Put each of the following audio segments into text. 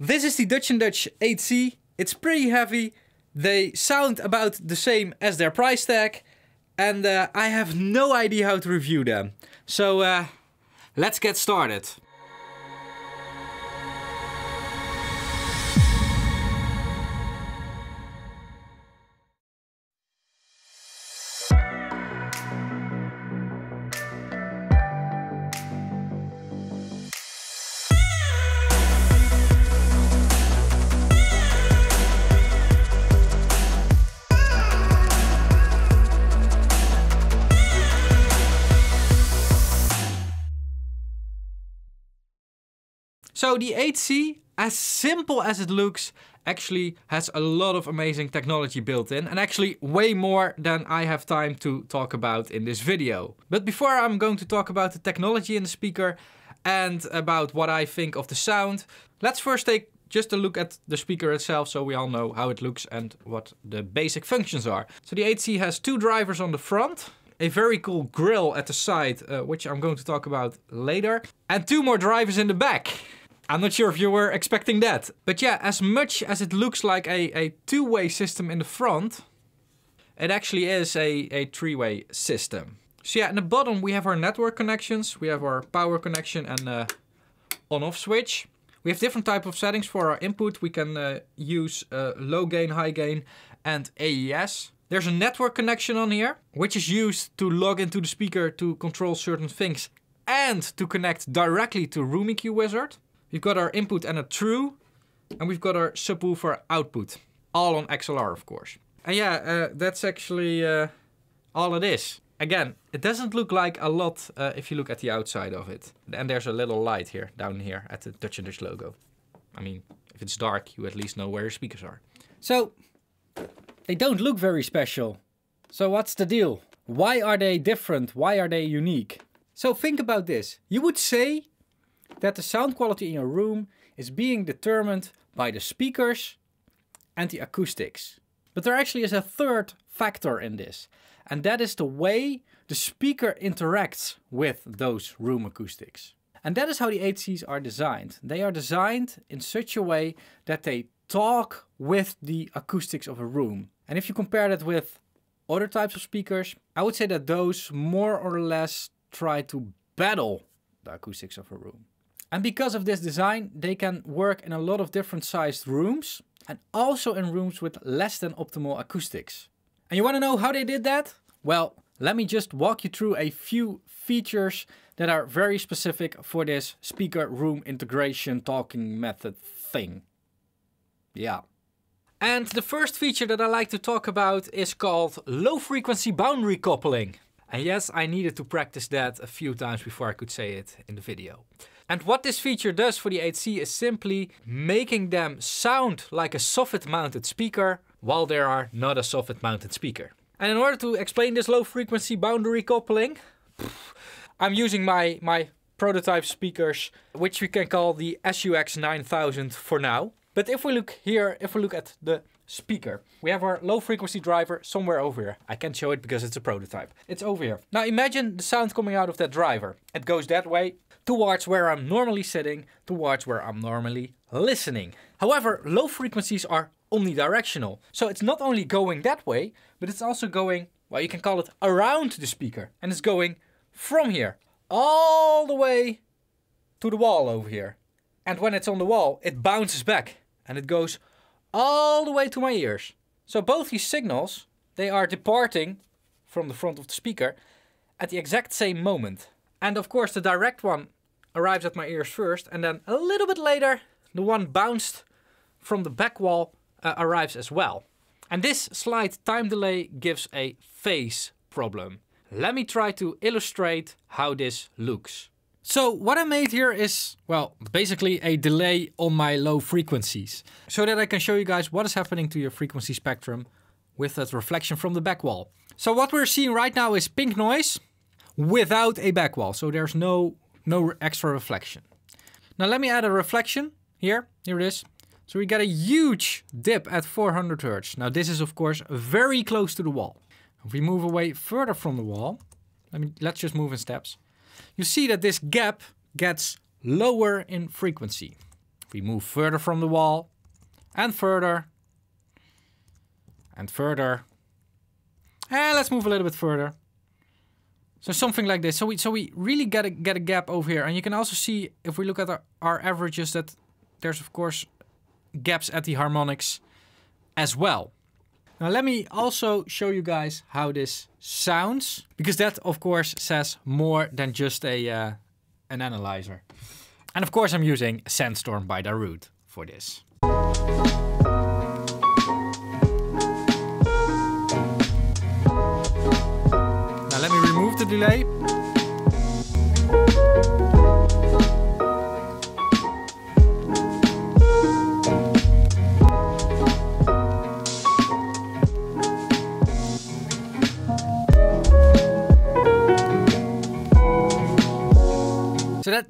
This is the Dutch & Dutch 8C. It's pretty heavy. They sound about the same as their price tag. And uh, I have no idea how to review them. So uh, let's get started. So the 8C, as simple as it looks, actually has a lot of amazing technology built in and actually way more than I have time to talk about in this video. But before I'm going to talk about the technology in the speaker and about what I think of the sound, let's first take just a look at the speaker itself so we all know how it looks and what the basic functions are. So the 8C has two drivers on the front, a very cool grill at the side, uh, which I'm going to talk about later, and two more drivers in the back. I'm not sure if you were expecting that. But yeah, as much as it looks like a, a two-way system in the front, it actually is a, a three-way system. So yeah, in the bottom we have our network connections, we have our power connection and uh, on-off switch. We have different type of settings for our input. We can uh, use uh, low gain, high gain and AES. There's a network connection on here, which is used to log into the speaker to control certain things and to connect directly to RoomIQ Wizard. We've got our input and a true, and we've got our subwoofer output, all on XLR, of course. And yeah, uh, that's actually uh, all it is. Again, it doesn't look like a lot uh, if you look at the outside of it. And there's a little light here, down here, at the Dutch & Dutch logo. I mean, if it's dark, you at least know where your speakers are. So, they don't look very special. So what's the deal? Why are they different? Why are they unique? So think about this. You would say that the sound quality in your room is being determined by the speakers and the acoustics. But there actually is a third factor in this, and that is the way the speaker interacts with those room acoustics. And that is how the C's are designed. They are designed in such a way that they talk with the acoustics of a room. And if you compare that with other types of speakers, I would say that those more or less try to battle the acoustics of a room. And because of this design, they can work in a lot of different sized rooms and also in rooms with less than optimal acoustics. And you wanna know how they did that? Well, let me just walk you through a few features that are very specific for this speaker room integration talking method thing. Yeah. And the first feature that I like to talk about is called low frequency boundary coupling. And yes, I needed to practice that a few times before I could say it in the video. And what this feature does for the 8C is simply making them sound like a soffit mounted speaker while they are not a soffit mounted speaker. And in order to explain this low frequency boundary coupling, I'm using my, my prototype speakers, which we can call the SUX9000 for now. But if we look here, if we look at the speaker. We have our low frequency driver somewhere over here. I can't show it because it's a prototype. It's over here. Now imagine the sound coming out of that driver. It goes that way towards where I'm normally sitting, towards where I'm normally listening. However, low frequencies are omnidirectional. So it's not only going that way, but it's also going, well, you can call it around the speaker. And it's going from here, all the way to the wall over here. And when it's on the wall, it bounces back and it goes all the way to my ears. So both these signals, they are departing from the front of the speaker at the exact same moment. And of course the direct one arrives at my ears first and then a little bit later the one bounced from the back wall uh, arrives as well. And this slight time delay gives a phase problem. Let me try to illustrate how this looks. So what I made here is, well, basically a delay on my low frequencies so that I can show you guys what is happening to your frequency spectrum with that reflection from the back wall. So what we're seeing right now is pink noise without a back wall. So there's no, no extra reflection. Now let me add a reflection here. Here it is. So we got a huge dip at 400 Hertz. Now this is of course very close to the wall. If we move away further from the wall, let me, let's just move in steps you see that this gap gets lower in frequency. If we move further from the wall, and further, and further, and eh, let's move a little bit further. So something like this. So we so we really get a, get a gap over here. And you can also see, if we look at our, our averages, that there's of course gaps at the harmonics as well. Now let me also show you guys how this sounds, because that of course says more than just a uh, an analyzer. And of course I'm using Sandstorm by Darude for this. Now let me remove the delay.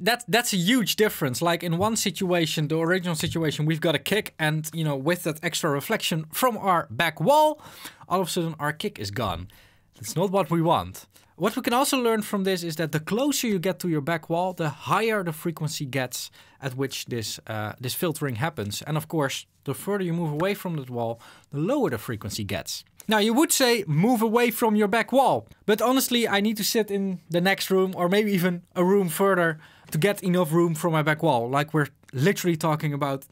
that that's a huge difference. Like in one situation, the original situation, we've got a kick, and you know, with that extra reflection from our back wall, all of a sudden our kick is gone. That's not what we want. What we can also learn from this is that the closer you get to your back wall, the higher the frequency gets at which this uh, this filtering happens. And of course, the further you move away from that wall, the lower the frequency gets. Now you would say move away from your back wall, but honestly, I need to sit in the next room or maybe even a room further to get enough room for my back wall. Like we're literally talking about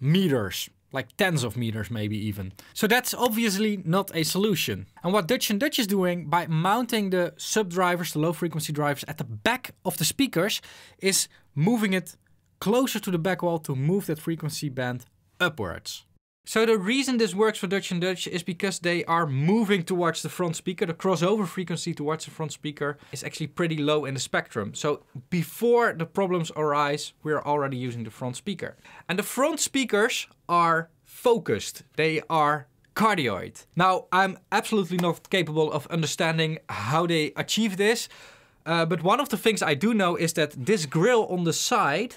meters, like tens of meters maybe even. So that's obviously not a solution. And what Dutch & Dutch is doing by mounting the sub-drivers, the low-frequency drivers at the back of the speakers is moving it closer to the back wall to move that frequency band upwards. So the reason this works for Dutch and Dutch is because they are moving towards the front speaker. The crossover frequency towards the front speaker is actually pretty low in the spectrum. So before the problems arise, we're already using the front speaker. And the front speakers are focused. They are cardioid. Now, I'm absolutely not capable of understanding how they achieve this. Uh, but one of the things I do know is that this grill on the side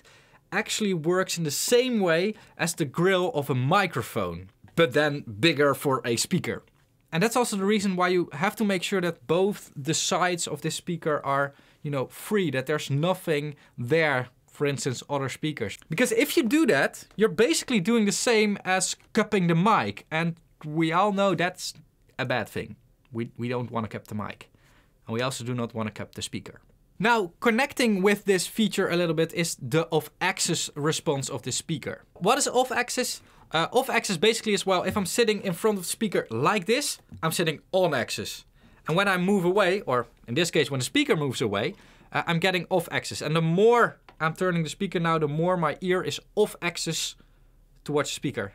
actually works in the same way as the grill of a microphone, but then bigger for a speaker. And that's also the reason why you have to make sure that both the sides of this speaker are, you know, free, that there's nothing there, for instance, other speakers. Because if you do that, you're basically doing the same as cupping the mic. And we all know that's a bad thing. We, we don't want to cup the mic. And we also do not want to cup the speaker. Now, connecting with this feature a little bit is the off-axis response of the speaker. What is off-axis? Uh, off-axis basically is, well, if I'm sitting in front of the speaker like this, I'm sitting on-axis. And when I move away, or in this case, when the speaker moves away, uh, I'm getting off-axis. And the more I'm turning the speaker now, the more my ear is off-axis towards the speaker.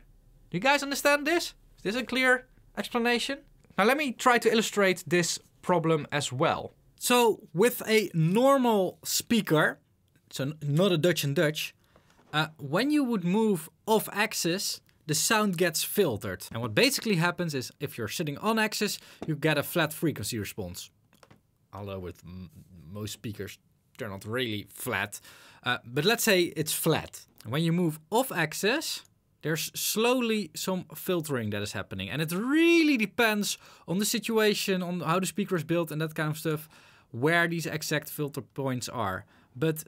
Do you guys understand this? Is this a clear explanation? Now let me try to illustrate this problem as well. So with a normal speaker, so not a Dutch and Dutch, uh, when you would move off axis, the sound gets filtered. And what basically happens is if you're sitting on axis, you get a flat frequency response. Although with most speakers, they're not really flat. Uh, but let's say it's flat. When you move off axis, there's slowly some filtering that is happening. And it really depends on the situation, on how the speaker is built and that kind of stuff where these exact filter points are. But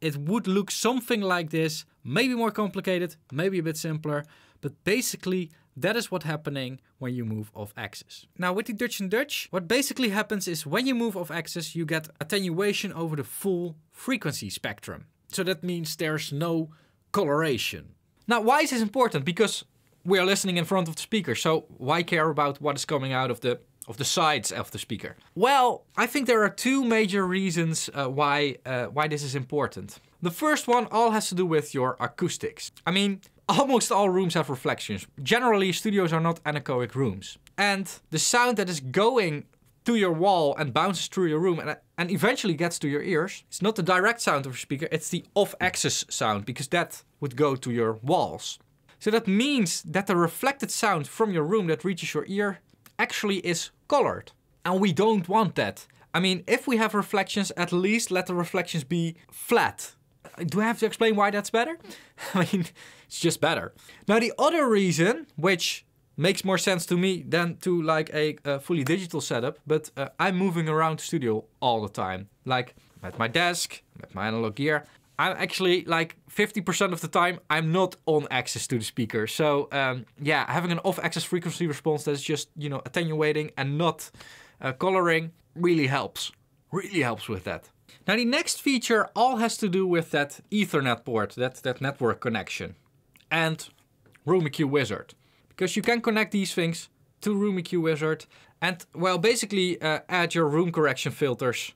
it would look something like this, maybe more complicated, maybe a bit simpler, but basically that is what's happening when you move off axis. Now with the Dutch and Dutch, what basically happens is when you move off axis, you get attenuation over the full frequency spectrum. So that means there's no coloration. Now why is this important? Because we are listening in front of the speaker, so why care about what is coming out of the of the sides of the speaker? Well, I think there are two major reasons uh, why, uh, why this is important. The first one all has to do with your acoustics. I mean, almost all rooms have reflections. Generally, studios are not anechoic rooms. And the sound that is going to your wall and bounces through your room and, and eventually gets to your ears, it's not the direct sound of your speaker, it's the off-axis sound, because that would go to your walls. So that means that the reflected sound from your room that reaches your ear actually is colored. And we don't want that. I mean, if we have reflections, at least let the reflections be flat. Do I have to explain why that's better? I mean, it's just better. Now the other reason, which makes more sense to me than to like a, a fully digital setup, but uh, I'm moving around the studio all the time. Like at my desk, at my analog gear, I'm actually like 50% of the time, I'm not on access to the speaker. So um, yeah, having an off access frequency response that's just, you know, attenuating and not uh, coloring really helps, really helps with that. Now the next feature all has to do with that ethernet port, that, that network connection and RoomIQ Wizard. Because you can connect these things to RoomIQ Wizard and well, basically uh, add your room correction filters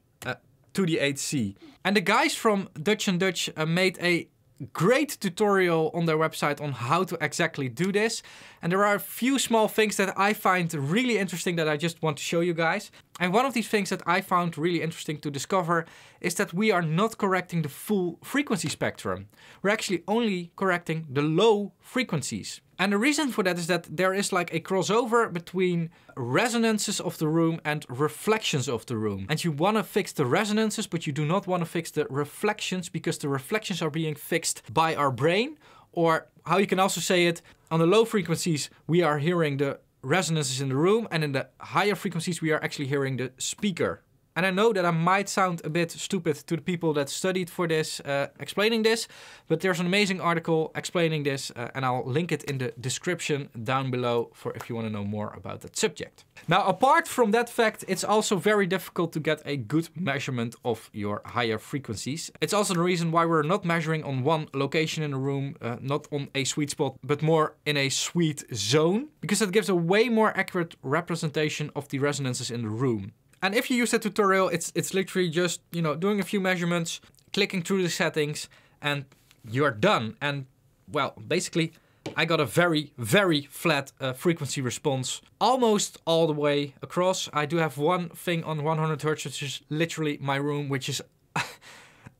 to the 8C. And the guys from Dutch & Dutch uh, made a great tutorial on their website on how to exactly do this. And there are a few small things that I find really interesting that I just want to show you guys. And one of these things that I found really interesting to discover is that we are not correcting the full frequency spectrum. We're actually only correcting the low frequencies. And the reason for that is that there is like a crossover between resonances of the room and reflections of the room. And you want to fix the resonances, but you do not want to fix the reflections because the reflections are being fixed by our brain. Or how you can also say it, on the low frequencies, we are hearing the resonances in the room and in the higher frequencies we are actually hearing the speaker and I know that I might sound a bit stupid to the people that studied for this uh, explaining this, but there's an amazing article explaining this uh, and I'll link it in the description down below for if you want to know more about that subject. Now, apart from that fact, it's also very difficult to get a good measurement of your higher frequencies. It's also the reason why we're not measuring on one location in a room, uh, not on a sweet spot, but more in a sweet zone, because that gives a way more accurate representation of the resonances in the room. And if you use the tutorial, it's, it's literally just, you know, doing a few measurements, clicking through the settings, and you're done. And well, basically, I got a very, very flat uh, frequency response almost all the way across. I do have one thing on 100 hertz, which is literally my room, which is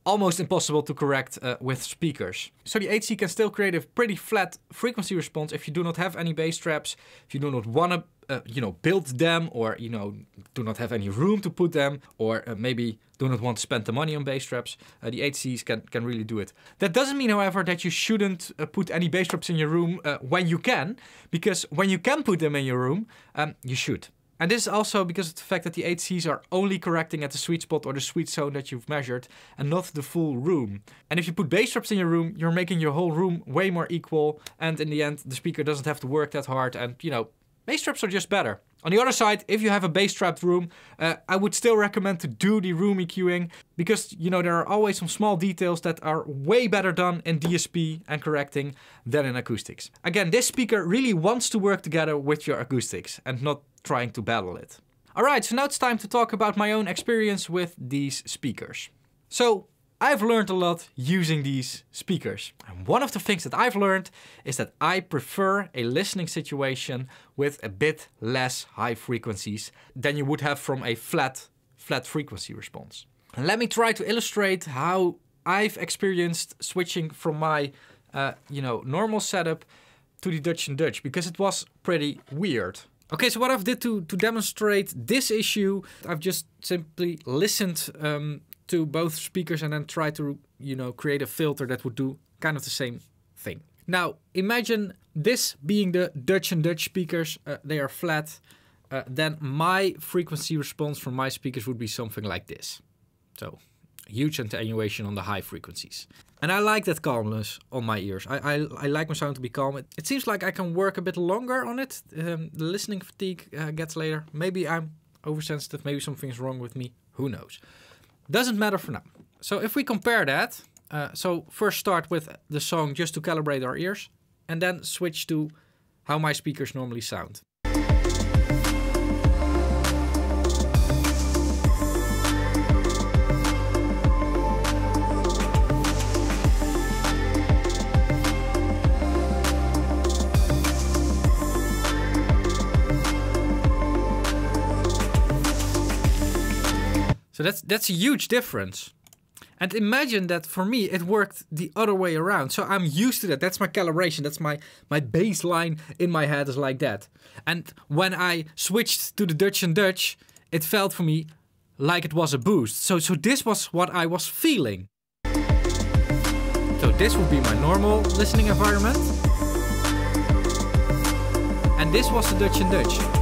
almost impossible to correct uh, with speakers. So the HC can still create a pretty flat frequency response if you do not have any bass traps, if you do not want to uh, you know, build them or, you know, do not have any room to put them or uh, maybe do not want to spend the money on bass traps, uh, the HCs can, can really do it. That doesn't mean, however, that you shouldn't uh, put any bass traps in your room uh, when you can, because when you can put them in your room, um, you should. And this is also because of the fact that the HCs are only correcting at the sweet spot or the sweet zone that you've measured and not the full room. And if you put bass traps in your room, you're making your whole room way more equal and in the end the speaker doesn't have to work that hard and you know Base traps are just better. On the other side, if you have a bass trapped room, uh, I would still recommend to do the room EQing because, you know, there are always some small details that are way better done in DSP and correcting than in acoustics. Again, this speaker really wants to work together with your acoustics and not trying to battle it. All right, so now it's time to talk about my own experience with these speakers. So I've learned a lot using these speakers. And one of the things that I've learned is that I prefer a listening situation with a bit less high frequencies than you would have from a flat, flat frequency response. And let me try to illustrate how I've experienced switching from my, uh, you know, normal setup to the Dutch and Dutch because it was pretty weird. Okay, so what I've did to, to demonstrate this issue, I've just simply listened um, to both speakers and then try to, you know, create a filter that would do kind of the same thing. Now, imagine this being the Dutch and Dutch speakers, uh, they are flat, uh, then my frequency response from my speakers would be something like this. So, huge attenuation on the high frequencies. And I like that calmness on my ears. I, I, I like my sound to be calm. It, it, seems like I can work a bit longer on it. Um, the listening fatigue uh, gets later. Maybe I'm oversensitive. Maybe something's wrong with me. Who knows? Doesn't matter for now. So if we compare that, uh, so first start with the song just to calibrate our ears and then switch to how my speakers normally sound. So that's that's a huge difference. And imagine that for me it worked the other way around. So I'm used to that. That's my calibration. That's my my baseline in my head is like that. And when I switched to the Dutch and Dutch, it felt for me like it was a boost. So so this was what I was feeling. So this would be my normal listening environment. And this was the Dutch and Dutch.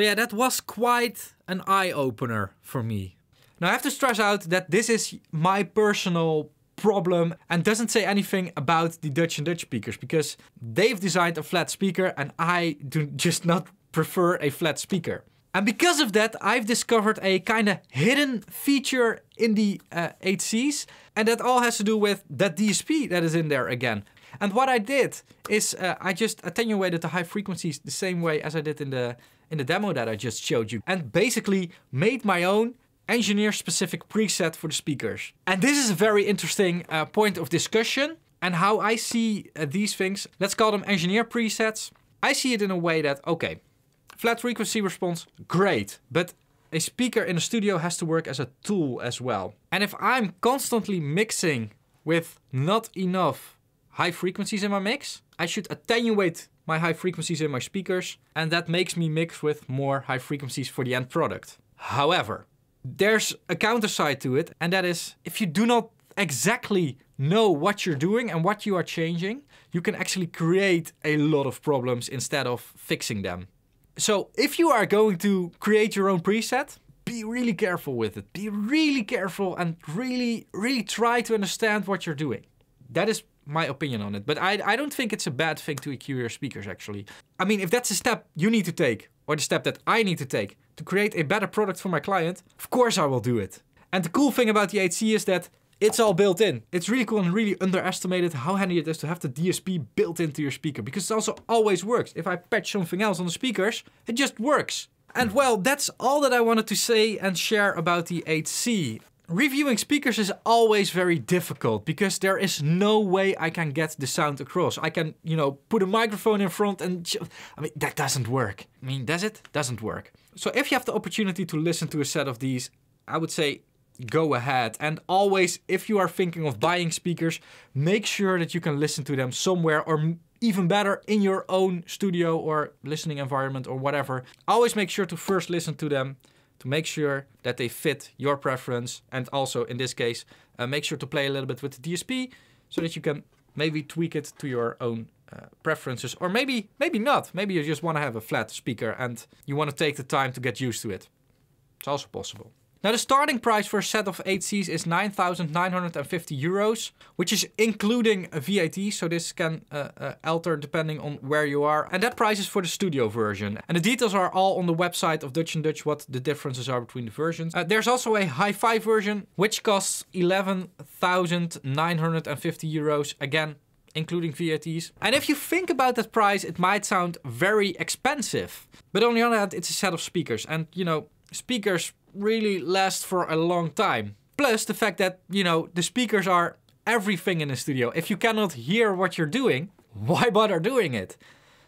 So yeah, that was quite an eye-opener for me. Now I have to stress out that this is my personal problem and doesn't say anything about the Dutch and Dutch speakers because they've designed a flat speaker and I do just not prefer a flat speaker. And because of that, I've discovered a kind of hidden feature in the uh, 8Cs. And that all has to do with that DSP that is in there again. And what I did is uh, I just attenuated the high frequencies the same way as I did in the in the demo that I just showed you and basically made my own engineer-specific preset for the speakers. And this is a very interesting uh, point of discussion and how I see uh, these things, let's call them engineer presets. I see it in a way that, okay, flat frequency response, great, but a speaker in a studio has to work as a tool as well. And if I'm constantly mixing with not enough high frequencies in my mix. I should attenuate my high frequencies in my speakers and that makes me mix with more high frequencies for the end product. However, there's a counter side to it and that is if you do not exactly know what you're doing and what you are changing, you can actually create a lot of problems instead of fixing them. So if you are going to create your own preset, be really careful with it. Be really careful and really, really try to understand what you're doing. That is my opinion on it. But I, I don't think it's a bad thing to EQ your speakers, actually. I mean, if that's a step you need to take, or the step that I need to take, to create a better product for my client, of course I will do it. And the cool thing about the 8C is that it's all built in. It's really cool and really underestimated how handy it is to have the DSP built into your speaker because it also always works. If I patch something else on the speakers, it just works. And well, that's all that I wanted to say and share about the 8C. Reviewing speakers is always very difficult because there is no way I can get the sound across. I can, you know, put a microphone in front and I mean, that doesn't work. I mean, does it? Doesn't work. So if you have the opportunity to listen to a set of these, I would say go ahead. And always, if you are thinking of buying speakers, make sure that you can listen to them somewhere or even better in your own studio or listening environment or whatever. Always make sure to first listen to them to make sure that they fit your preference and also in this case uh, make sure to play a little bit with the DSP so that you can maybe tweak it to your own uh, preferences or maybe maybe not maybe you just want to have a flat speaker and you want to take the time to get used to it it's also possible now the starting price for a set of 8 Cs is 9,950 euros, which is including VAT, so this can uh, uh, alter depending on where you are. And that price is for the studio version. And the details are all on the website of Dutch & Dutch what the differences are between the versions. Uh, there's also a hi-fi version, which costs 11,950 euros, again, including VATs. And if you think about that price, it might sound very expensive. But on the other hand, it's a set of speakers. And, you know, speakers really last for a long time. Plus the fact that, you know, the speakers are everything in the studio. If you cannot hear what you're doing, why bother doing it?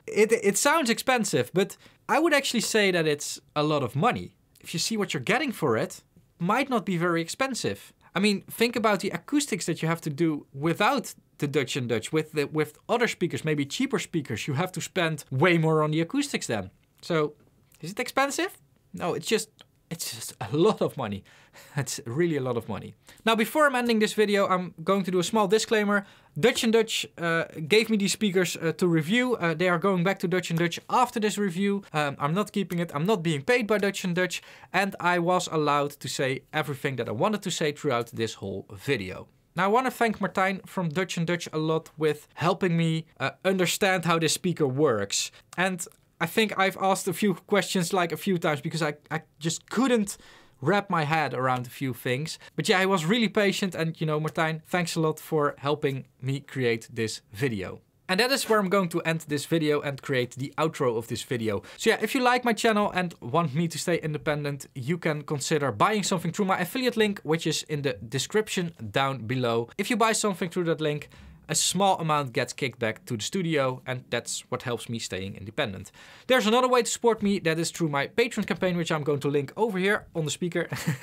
It, it sounds expensive, but I would actually say that it's a lot of money. If you see what you're getting for it, might not be very expensive. I mean, think about the acoustics that you have to do without the Dutch and Dutch, with the, with other speakers, maybe cheaper speakers. You have to spend way more on the acoustics then. So, is it expensive? No, it's just it's just a lot of money. It's really a lot of money. Now, before I'm ending this video, I'm going to do a small disclaimer. Dutch & Dutch uh, gave me these speakers uh, to review. Uh, they are going back to Dutch & Dutch after this review. Um, I'm not keeping it. I'm not being paid by Dutch & Dutch. And I was allowed to say everything that I wanted to say throughout this whole video. Now I want to thank Martijn from Dutch & Dutch a lot with helping me uh, understand how this speaker works. And I think I've asked a few questions like a few times because I, I just couldn't wrap my head around a few things. But yeah, I was really patient and you know, Martijn, thanks a lot for helping me create this video. And that is where I'm going to end this video and create the outro of this video. So yeah, if you like my channel and want me to stay independent, you can consider buying something through my affiliate link, which is in the description down below. If you buy something through that link, a small amount gets kicked back to the studio and that's what helps me staying independent. There's another way to support me that is through my Patreon campaign which I'm going to link over here on the speaker.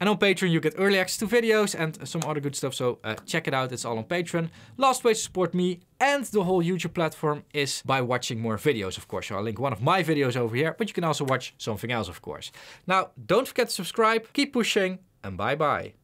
and on Patreon you get early access to videos and some other good stuff so uh, check it out it's all on Patreon. Last way to support me and the whole YouTube platform is by watching more videos, of course. So I'll link one of my videos over here, but you can also watch something else, of course. Now, don't forget to subscribe, keep pushing, and bye-bye.